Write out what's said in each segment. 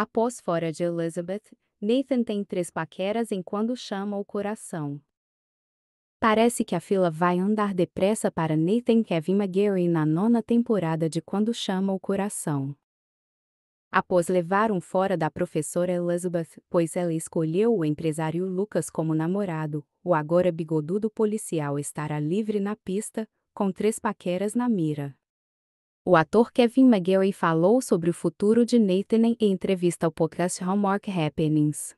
Após fora de Elizabeth, Nathan tem três paqueras enquanto chama o coração. Parece que a fila vai andar depressa para Nathan Kevin McGarry na nona temporada de Quando Chama o Coração. Após levar um fora da professora Elizabeth, pois ela escolheu o empresário Lucas como namorado, o agora bigodudo policial estará livre na pista, com três paqueras na mira o ator Kevin McGilley falou sobre o futuro de Nathan em entrevista ao podcast Homework Happenings.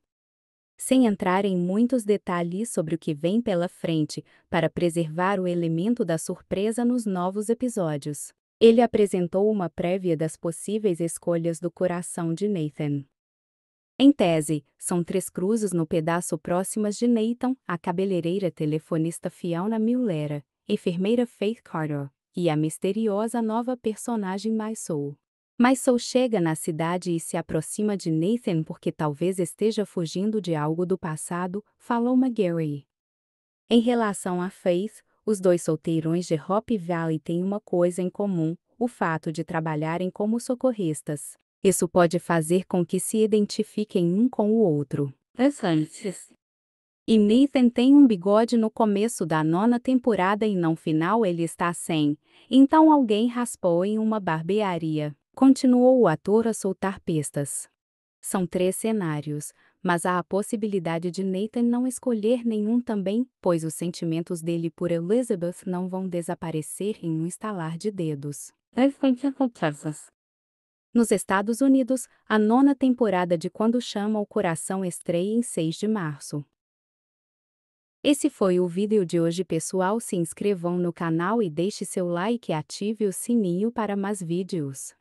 Sem entrar em muitos detalhes sobre o que vem pela frente, para preservar o elemento da surpresa nos novos episódios, ele apresentou uma prévia das possíveis escolhas do coração de Nathan. Em tese, são três cruzes no pedaço próximas de Nathan, a cabeleireira telefonista Fiona Millera, enfermeira Faith Carter e a misteriosa nova personagem Maisou. Maisou chega na cidade e se aproxima de Nathan porque talvez esteja fugindo de algo do passado, falou McGarry. Em relação a Faith, os dois solteirões de Hop Valley têm uma coisa em comum, o fato de trabalharem como socorristas. Isso pode fazer com que se identifiquem um com o outro. Interessantes. E Nathan tem um bigode no começo da nona temporada e no final ele está sem, então alguém raspou em uma barbearia. Continuou o ator a soltar pistas. São três cenários, mas há a possibilidade de Nathan não escolher nenhum também, pois os sentimentos dele por Elizabeth não vão desaparecer em um estalar de dedos. Nos Estados Unidos, a nona temporada de Quando Chama o Coração estreia em 6 de março. Esse foi o vídeo de hoje pessoal se inscrevam no canal e deixe seu like e ative o sininho para mais vídeos.